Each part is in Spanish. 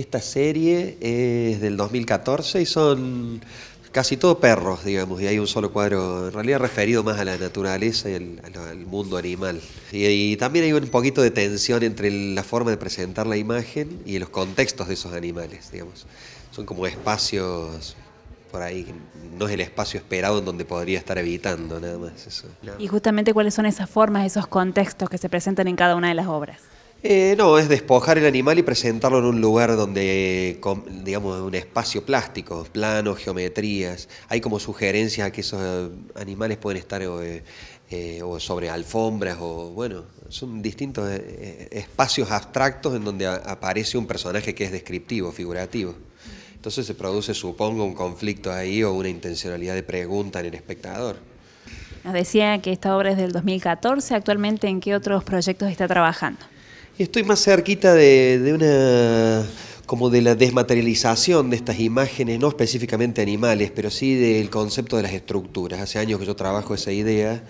Esta serie es del 2014 y son casi todos perros, digamos, y hay un solo cuadro, en realidad referido más a la naturaleza y al, mundo animal. Y, también hay un poquito de tensión entre la forma de presentar la imagen y los contextos de esos animales, digamos. Son como espacios por ahí, no es el espacio esperado en donde podría estar habitando, nada más eso. Y justamente cuáles son esas formas, esos contextos que se presentan en cada una de las obras. Eh, no, es despojar el animal y presentarlo en un lugar donde, digamos, un espacio plástico, planos, geometrías. Hay como sugerencias a que esos eh, animales pueden estar eh, o sobre alfombras o, bueno, son distintos espacios abstractos en donde aparece un personaje que es descriptivo, figurativo. Entonces se produce, supongo, un conflicto ahí o una intencionalidad de pregunta en el espectador. Nos decía que esta obra es del 2014. ¿Actualmente en qué otros proyectos está trabajando? Estoy más cerquita de, de una como de la desmaterialización de estas imágenes, no específicamente animales, pero sí del concepto de las estructuras. Hace años que yo trabajo esa idea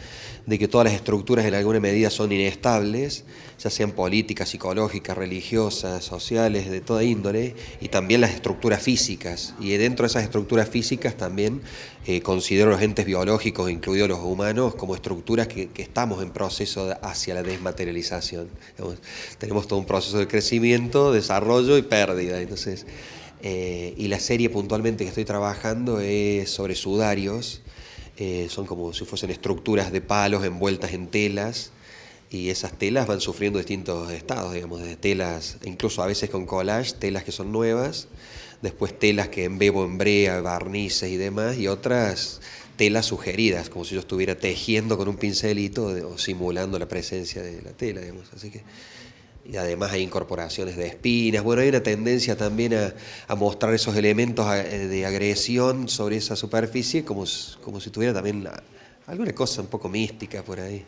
de que todas las estructuras en alguna medida son inestables, ya sean políticas, psicológicas, religiosas, sociales, de toda índole, y también las estructuras físicas. Y dentro de esas estructuras físicas también eh, considero los entes biológicos, incluidos los humanos, como estructuras que, estamos en proceso hacia la desmaterialización. tenemos todo un proceso de crecimiento, desarrollo y pérdida entonces, eh, y la serie puntualmente que estoy trabajando es sobre sudarios, eh, son como si fuesen estructuras de palos envueltas en telas y esas telas van sufriendo distintos estados, digamos, desde telas, incluso a veces con collage, telas que son nuevas, después telas que embebo en brea, barnices y demás, y otras telas sugeridas, como si yo estuviera tejiendo con un pincelito o simulando la presencia de la tela, digamos. Así que y además hay incorporaciones de espinas. Bueno, hay una tendencia también a, mostrar esos elementos eh, de agresión sobre esa superficie como, como si tuviera también alguna cosa un poco mística por ahí.